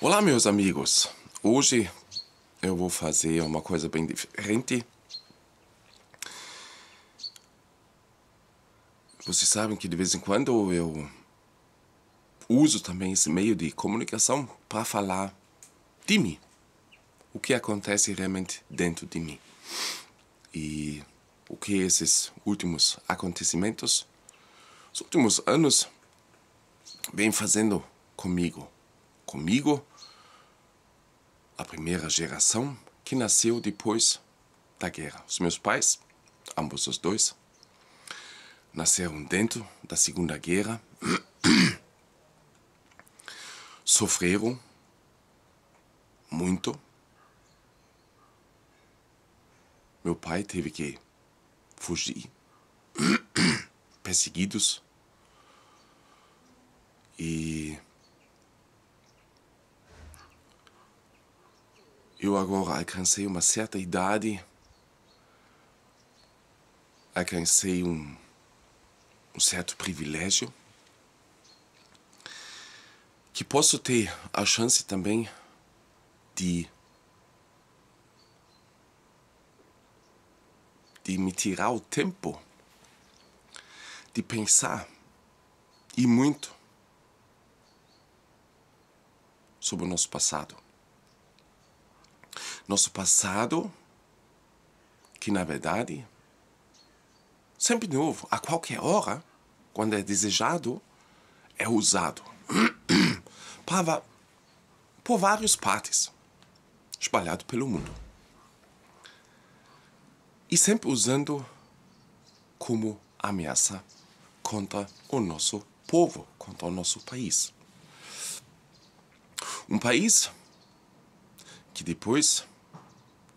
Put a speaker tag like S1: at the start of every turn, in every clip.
S1: Olá, meus amigos. Hoje eu vou fazer uma coisa bem diferente. Vocês sabem que de vez em quando eu uso também esse meio de comunicação para falar de mim, o que acontece realmente dentro de mim e o que esses últimos acontecimentos, os últimos anos, vêm fazendo comigo comigo, a primeira geração que nasceu depois da guerra. Os meus pais, ambos os dois, nasceram dentro da Segunda Guerra, sofreram muito. Meu pai teve que fugir, perseguidos, e Eu agora alcancei uma certa idade, alcancei um, um certo privilégio, que posso ter a chance também de, de me tirar o tempo de pensar e muito sobre o nosso passado nosso passado, que na verdade, sempre novo, a qualquer hora, quando é desejado, é usado para, por várias partes, espalhado pelo mundo. E sempre usando como ameaça contra o nosso povo, contra o nosso país. Um país que depois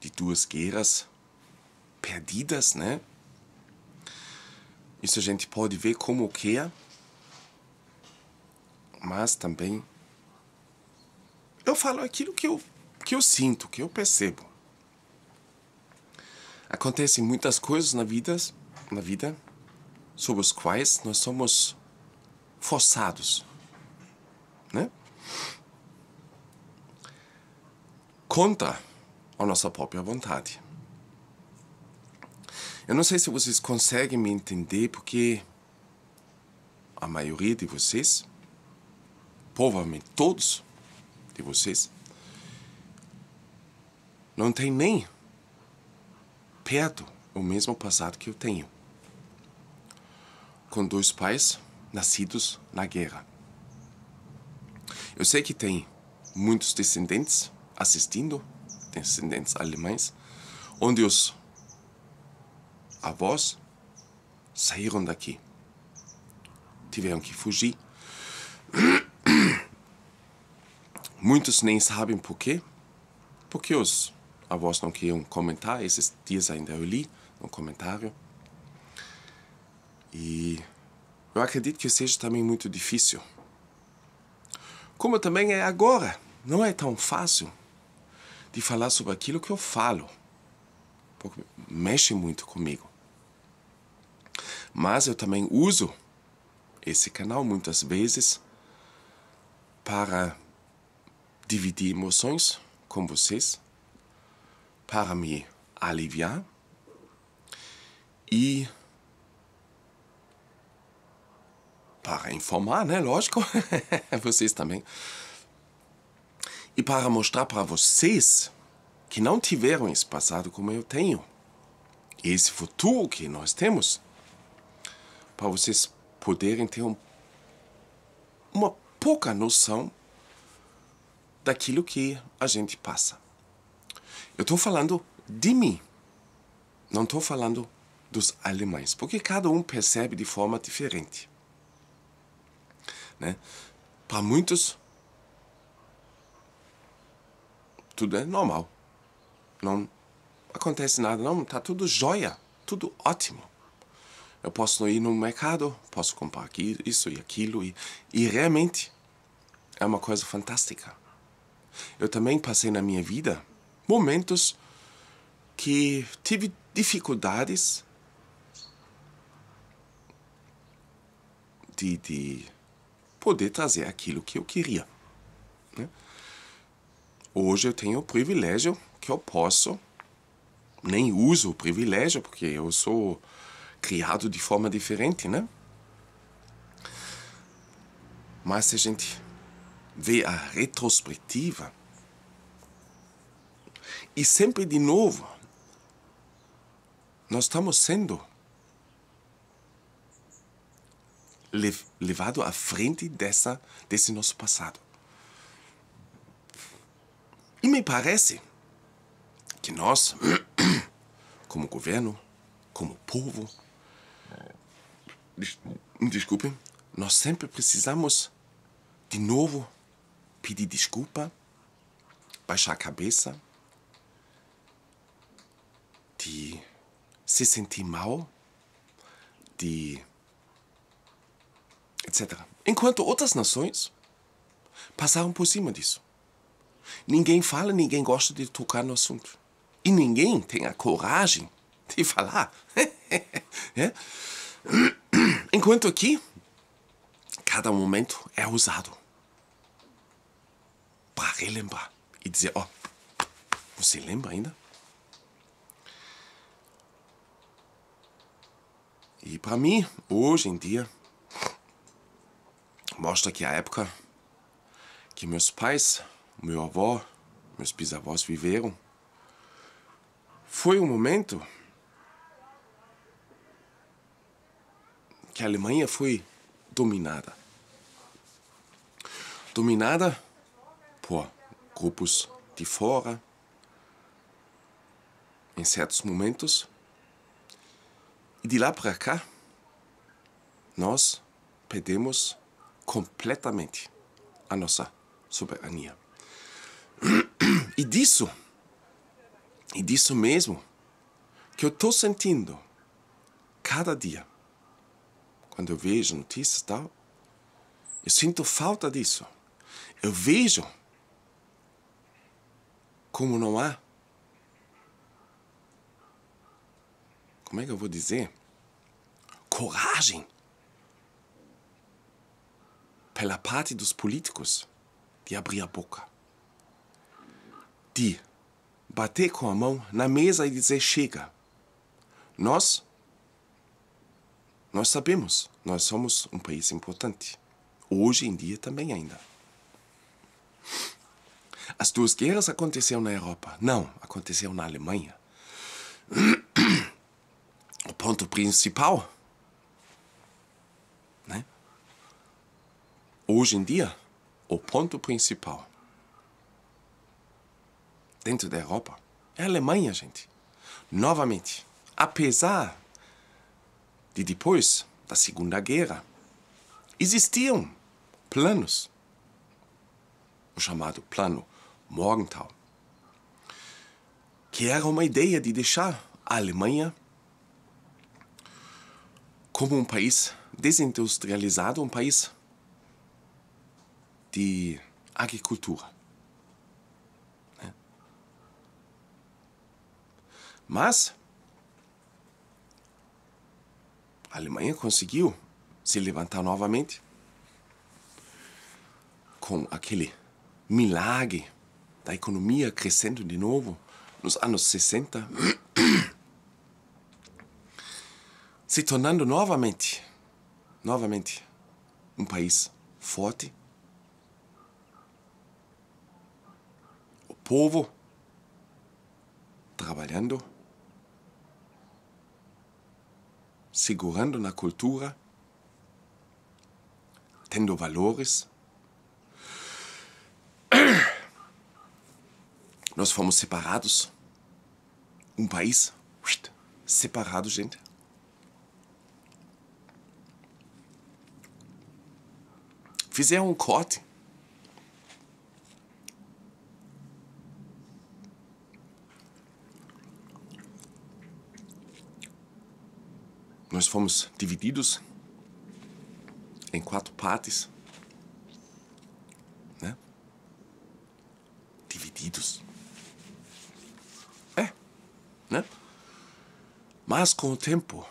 S1: de duas guerras perdidas, né? Isso a gente pode ver como quer, mas também eu falo aquilo que eu, que eu sinto, que eu percebo. Acontecem muitas coisas na vida, na vida sobre as quais nós somos forçados, né? Conta à nossa própria vontade. Eu não sei se vocês conseguem me entender, porque a maioria de vocês, provavelmente todos de vocês, não tem nem perto o mesmo passado que eu tenho. Com dois pais nascidos na guerra. Eu sei que tem muitos descendentes assistindo descendentes alemães, onde os avós saíram daqui. Tiveram que fugir. Muitos nem sabem por quê, porque os avós não queriam comentar. Esses dias ainda eu li um comentário. E eu acredito que seja também muito difícil. Como também é agora, não é tão fácil de falar sobre aquilo que eu falo, porque mexe muito comigo. Mas eu também uso esse canal muitas vezes para dividir emoções com vocês, para me aliviar e para informar, né? Lógico, vocês também. E para mostrar para vocês que não tiveram esse passado como eu tenho, esse futuro que nós temos, para vocês poderem ter um, uma pouca noção daquilo que a gente passa. Eu estou falando de mim, não estou falando dos alemães, porque cada um percebe de forma diferente. Né? Para muitos, tudo é normal. Não acontece nada, não. Tá tudo jóia, tudo ótimo. Eu posso ir no mercado, posso comprar aqui, isso e aquilo. E, e realmente é uma coisa fantástica. Eu também passei na minha vida momentos que tive dificuldades de, de poder trazer aquilo que eu queria. Né? Hoje eu tenho o privilégio que eu posso, nem uso o privilégio, porque eu sou criado de forma diferente, né? Mas se a gente vê a retrospectiva, e sempre de novo, nós estamos sendo levado à frente dessa, desse nosso passado. E me parece que nós, como governo, como povo, des desculpem, nós sempre precisamos de novo pedir desculpa, baixar a cabeça, de se sentir mal, de etc. Enquanto outras nações passaram por cima disso. Ninguém fala, ninguém gosta de tocar no assunto. E ninguém tem a coragem de falar. é? Enquanto aqui, cada momento é usado para relembrar e dizer: Ó, oh, você lembra ainda? E para mim, hoje em dia, mostra que a época que meus pais meu avô, meus bisavós viveram, foi um momento que a Alemanha foi dominada. Dominada por grupos de fora, em certos momentos. E de lá para cá, nós perdemos completamente a nossa soberania. E disso, e disso mesmo, que eu estou sentindo cada dia. Quando eu vejo notícias e tal, eu sinto falta disso. Eu vejo como não há. Como é que eu vou dizer? Coragem pela parte dos políticos de abrir a boca de bater com a mão na mesa e dizer chega. Nós, nós sabemos, nós somos um país importante. Hoje em dia também ainda. As duas guerras aconteceram na Europa. Não, aconteceram na Alemanha. O ponto principal. Né? Hoje em dia, o ponto principal dentro da Europa é a Alemanha, gente. Novamente, apesar de depois da Segunda Guerra, existiam planos, o chamado Plano Morgenthau, que era uma ideia de deixar a Alemanha como um país desindustrializado, um país de agricultura. Mas a Alemanha conseguiu se levantar novamente com aquele milagre da economia crescendo de novo nos anos 60, se tornando novamente, novamente um país forte. O povo trabalhando segurando na cultura, tendo valores. Nós fomos separados. Um país separado, gente. Fizeram um corte nós fomos divididos em quatro partes, né? Divididos. É, né? Mas com o tempo,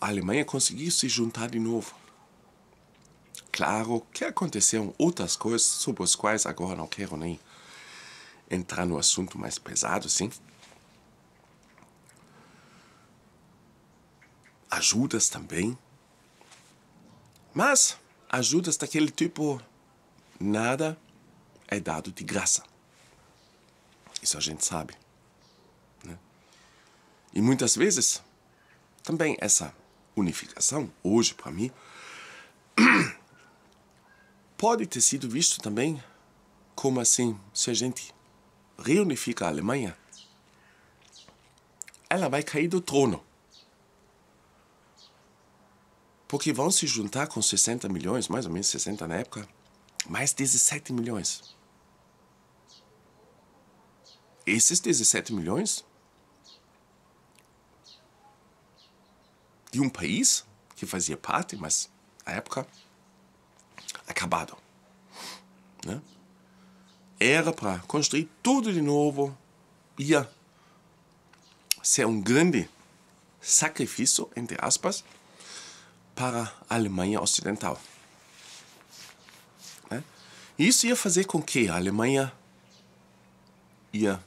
S1: a Alemanha conseguiu se juntar de novo. Claro que aconteceram outras coisas sobre as quais agora não quero nem entrar no assunto mais pesado, sim. ajudas também. Mas ajudas daquele tipo, nada é dado de graça. Isso a gente sabe. Né? E muitas vezes, também essa unificação, hoje para mim, pode ter sido visto também como assim, se a gente reunifica a Alemanha, ela vai cair do trono. Porque vão se juntar com 60 milhões, mais ou menos 60 na época, mais 17 milhões. Esses 17 milhões de um país que fazia parte, mas na época acabado. Né? Era para construir tudo de novo, ia ser um grande sacrifício, entre aspas, para a Alemanha Ocidental. Né? Isso ia fazer com que a Alemanha ia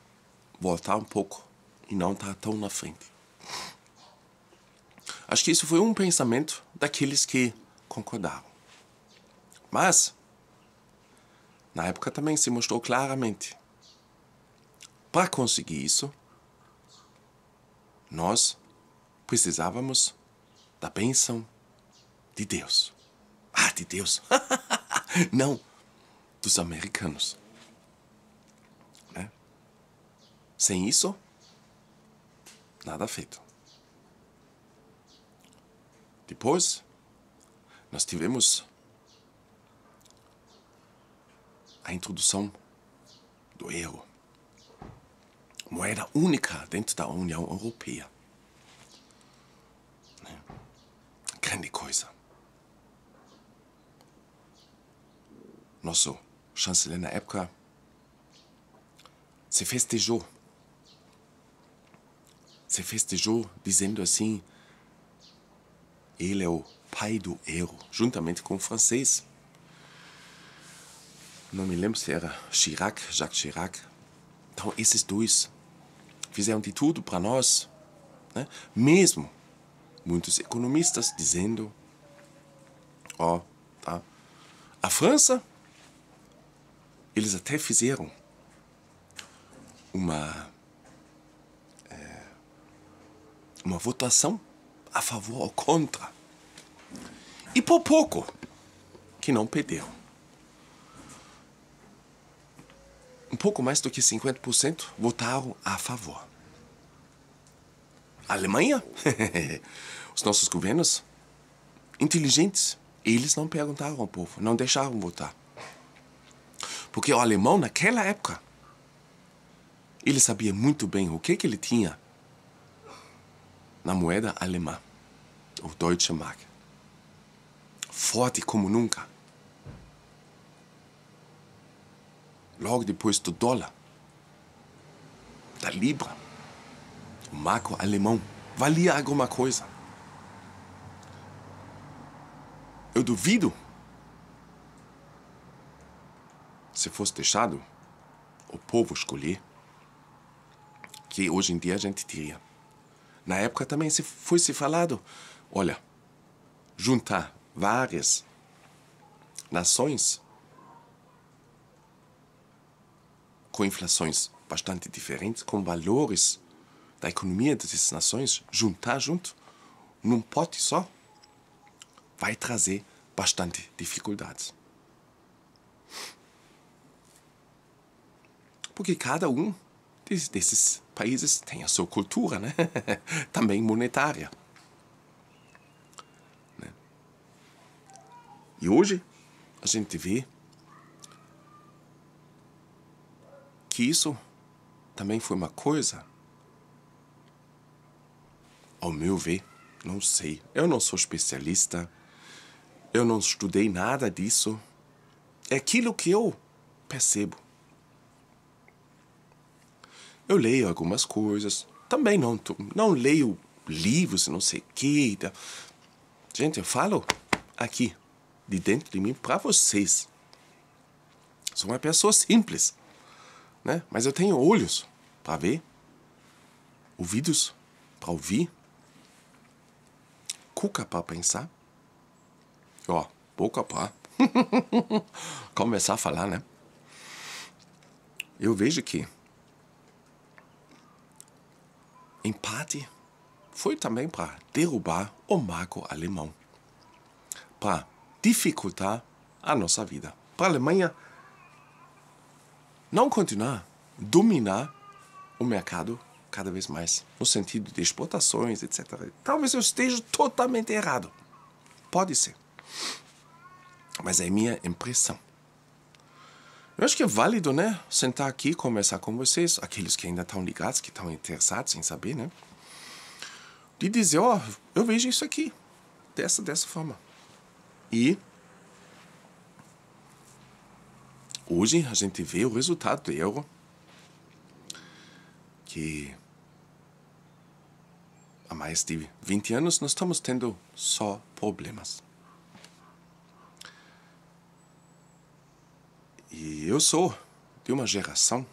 S1: voltar um pouco e não estar tá tão na frente. Acho que isso foi um pensamento daqueles que concordaram. Mas, na época também se mostrou claramente. Para conseguir isso, nós precisávamos da benção de Deus. Ah, de Deus. Não, dos americanos. Né? Sem isso, nada feito. Depois, nós tivemos a introdução do euro, moeda única dentro da União Europeia. Né? Grande coisa. Nosso, chancelina Epka, se festejou. Se festejou dizendo assim: ele é o pai do euro, juntamente com o francês. Não me lembro se era Chirac, Jacques Chirac. Então, esses dois fizeram de tudo para nós, né? mesmo muitos economistas dizendo: ó, oh, tá. A França eles até fizeram uma. É, uma votação a favor ou contra. E por pouco que não perderam. Um pouco mais do que 50% votaram a favor. A Alemanha? Os nossos governos inteligentes, eles não perguntaram ao povo, não deixaram votar. Porque o alemão, naquela época, ele sabia muito bem o que, que ele tinha na moeda alemã, o Deutsche Mark. Forte como nunca. Logo depois do dólar, da libra, o marco alemão valia alguma coisa. Eu duvido se fosse deixado o povo escolher, que hoje em dia a gente teria. Na época também se foi se falado, olha, juntar várias nações com inflações bastante diferentes, com valores da economia dessas nações, juntar junto num pote só, vai trazer bastante dificuldades. porque cada um desses países tem a sua cultura, né? também monetária. Né? E hoje a gente vê que isso também foi uma coisa, ao meu ver, não sei. Eu não sou especialista, eu não estudei nada disso. É aquilo que eu percebo. Eu leio algumas coisas. Também não, não leio livros, não sei o que. Tá? Gente, eu falo aqui, de dentro de mim, para vocês. Sou uma pessoa simples, né? Mas eu tenho olhos para ver, ouvidos para ouvir, cuca para pensar, ó, boca para começar a falar, né? Eu vejo que empate foi também para derrubar o Marco alemão, para dificultar a ah, nossa vida, para a Alemanha não continuar dominar o mercado cada vez mais, no sentido de exportações, etc. Talvez eu esteja totalmente errado. Pode ser. Mas é minha impressão. Eu acho que é válido, né? Sentar aqui e conversar com vocês, aqueles que ainda estão ligados, que estão interessados em saber, né? De dizer, ó, oh, eu vejo isso aqui, dessa, dessa forma. E hoje a gente vê o resultado do é euro, que há mais de 20 anos nós estamos tendo só problemas. E eu sou de uma geração.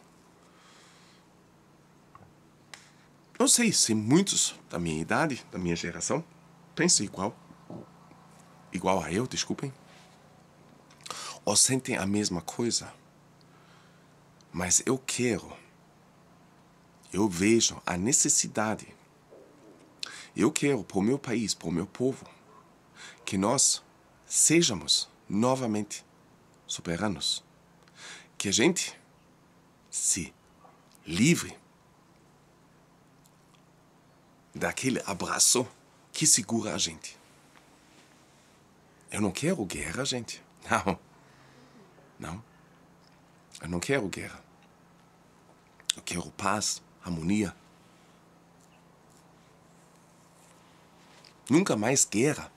S1: Não sei se muitos da minha idade, da minha geração, pensam igual. Igual a eu, desculpem. Ou sentem a mesma coisa. Mas eu quero. Eu vejo a necessidade. Eu quero para o meu país, para o meu povo, que nós sejamos novamente soberanos que a gente se livre daquele abraço que segura a gente. Eu não quero guerra, gente. Não. Não. Eu não quero guerra. Eu quero paz, harmonia. Nunca mais guerra.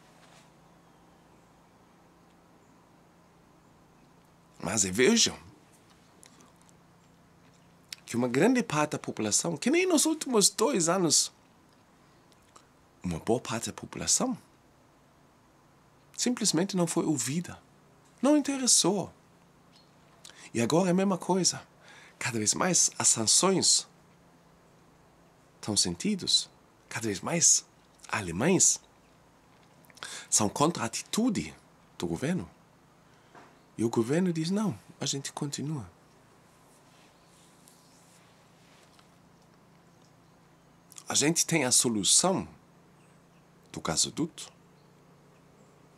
S1: Mas vejam, que uma grande parte da população, que nem nos últimos dois anos, uma boa parte da população simplesmente não foi ouvida, não interessou. E agora é a mesma coisa. Cada vez mais as sanções estão sentidos, cada vez mais alemães são contra a atitude do governo. E o governo diz: não, a gente continua. a gente tem a solução do gasoduto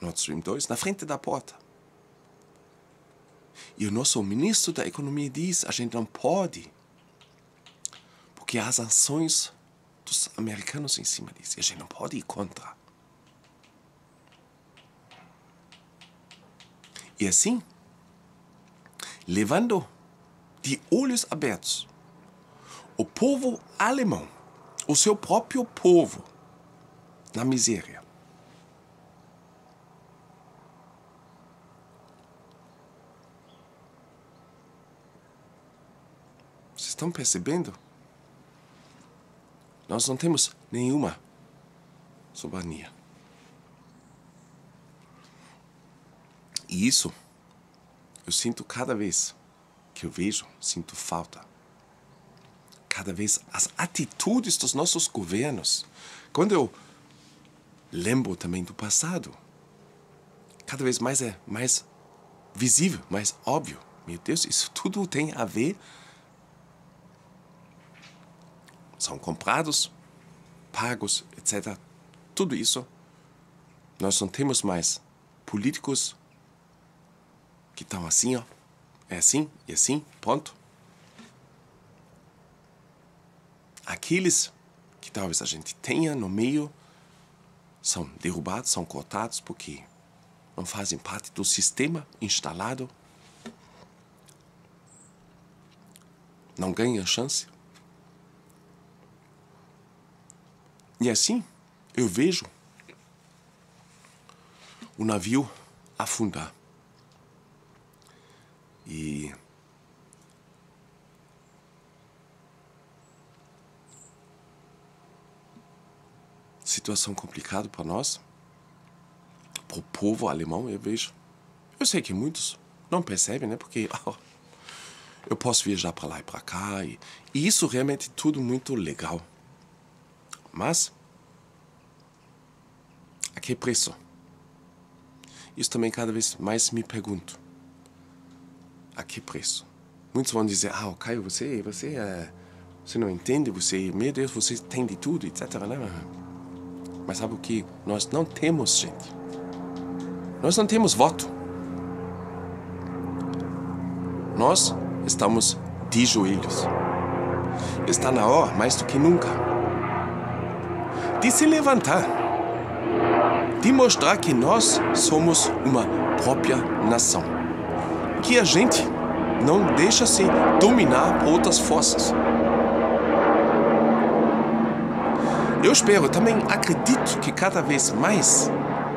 S1: Nord Stream 2 na frente da porta. E o nosso ministro da Economia diz: a gente não pode, porque há as ações dos americanos em cima disso. E a gente não pode ir contra. E assim, levando de olhos abertos o povo alemão o seu próprio povo na miséria. Vocês estão percebendo? Nós não temos nenhuma soberania. E isso eu sinto cada vez que eu vejo, sinto falta cada vez as atitudes dos nossos governos. Quando eu lembro também do passado, cada vez mais é mais visível, mais óbvio. Meu Deus, isso tudo tem a ver. São comprados, pagos, etc. Tudo isso. Nós não temos mais políticos que estão assim, ó. É assim e assim, pronto. aqueles que talvez a gente tenha no meio são derrubados, são cortados porque não fazem parte do sistema instalado, não ganham chance. E assim eu vejo o navio afundar. E situação complicada para nós, para o povo alemão, eu vejo. Eu sei que muitos não percebem, né? Porque oh, eu posso viajar para lá e para cá, e, e isso realmente é tudo muito legal. Mas, a que preço? Isso também cada vez mais me pergunto. A que preço? Muitos vão dizer, ah, Caio, você, você, é, você não entende, você, meu Deus, você tem de tudo, etc. Né? Mas sabe o que? Nós não temos, gente. Nós não temos voto. Nós estamos de joelhos. Está na hora, mais do que nunca, de se levantar, de mostrar que nós somos uma própria nação. Que a gente não deixa se dominar por outras forças. Eu espero, também acredito que cada vez mais,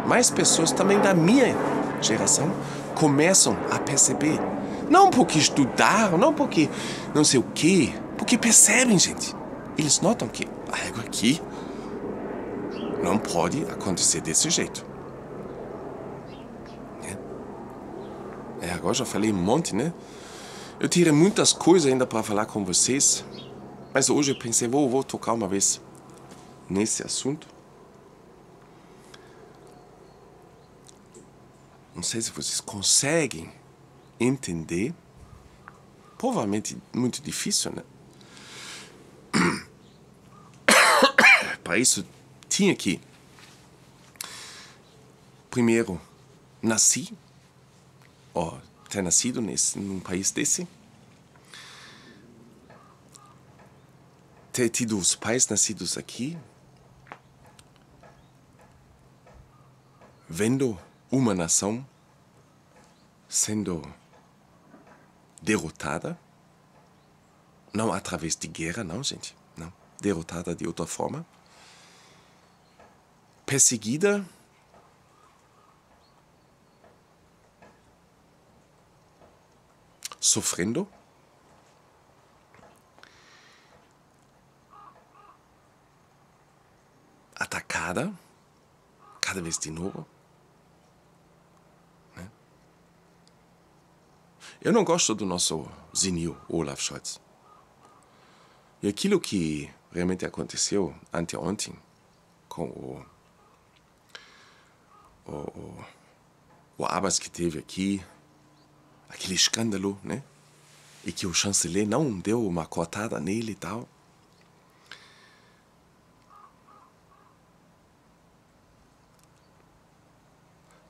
S1: mais pessoas também da minha geração começam a perceber. Não porque estudaram, não porque não sei o quê, porque percebem, gente. Eles notam que algo aqui não pode acontecer desse jeito. Né? É, agora já falei um monte, né? Eu tirei muitas coisas ainda para falar com vocês, mas hoje eu pensei, vou, vou tocar uma vez nesse assunto? Não sei se vocês conseguem entender. Provavelmente muito difícil, né? Para isso tinha que primeiro nasci ou ter nascido nesse num país desse. ter tido os pais nascidos aqui, vendo uma nação sendo derrotada, não através de guerra, não, gente, não, derrotada de outra forma, perseguida, sofrendo, atacada, cada vez de novo. Eu não gosto do nosso zinil Olaf Scholz. E aquilo que realmente aconteceu anteontem com o, o, o, o Abbas que teve aqui, aquele escândalo, né? E que o chanceler não deu uma cotada nele e tal.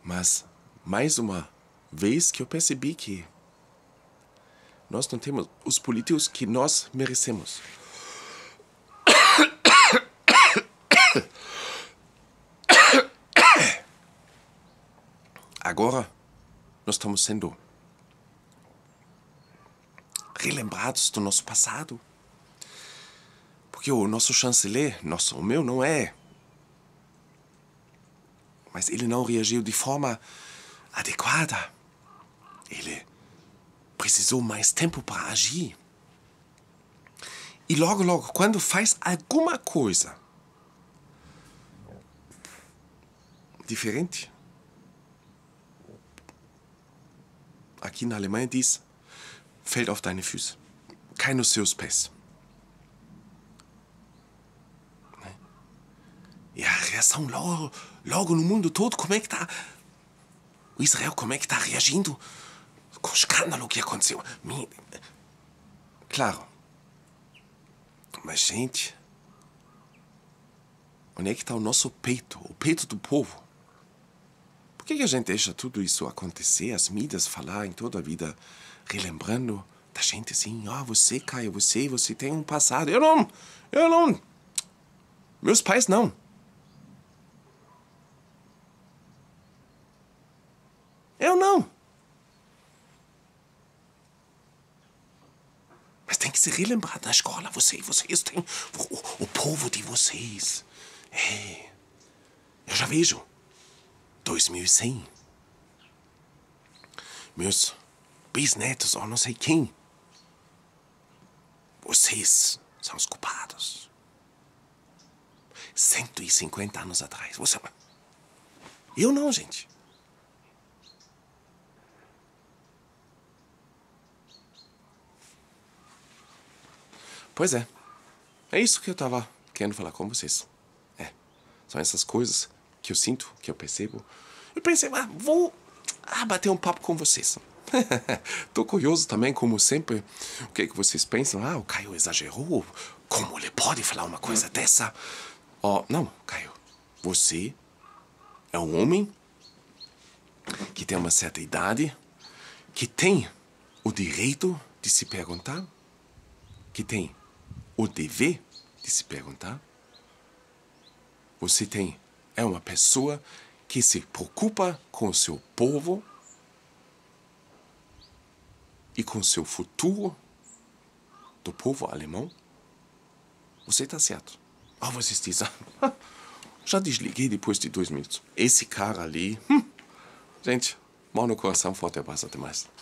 S1: Mas, mais uma vez que eu percebi que nós não temos os políticos que nós merecemos. Agora, nós estamos sendo relembrados do nosso passado. Porque o nosso chanceler, nosso, o meu não é. Mas ele não reagiu de forma adequada. Ele precisou mais tempo para agir. E logo, logo, quando faz alguma coisa diferente, aqui na Alemanha diz: fällt auf deine Füße, cai nos seus pés. Né? E a reação logo, logo no mundo todo, como é que está? O Israel, como é que está reagindo? escândalo que aconteceu. Me... Claro. Mas, gente. Onde é que está o nosso peito? O peito do povo? Por que, que a gente deixa tudo isso acontecer, as mídias falar em toda a vida, relembrando da gente assim: ah, oh, você, Caio, você, você tem um passado. Eu não! Eu não! Meus pais não. se relembrar da escola. Vocês, vocês têm o, o povo de vocês. É. Eu já vejo. 2100. Meus bisnetos ou não sei quem. Vocês são os culpados. 150 anos atrás. Você... É Eu não, gente. Pois é. É isso que eu tava querendo falar com vocês. É. São essas coisas que eu sinto, que eu percebo. Eu pensei, ah, vou ah, bater um papo com vocês. Tô curioso também, como sempre, o que, é que vocês pensam. Ah, o Caio exagerou. Como ele pode falar uma coisa dessa? Ó, oh, não, Caio. Você é um homem que tem uma certa idade, que tem o direito de se perguntar, que tem o dever de se perguntar. Você tem é uma pessoa que se preocupa com seu povo e com seu futuro do povo alemão. Você está certo. Ah, vocês dizem. Já desliguei depois de dois minutos. Esse cara ali. Hum. Gente, mal no coração, forte abraço, até mais.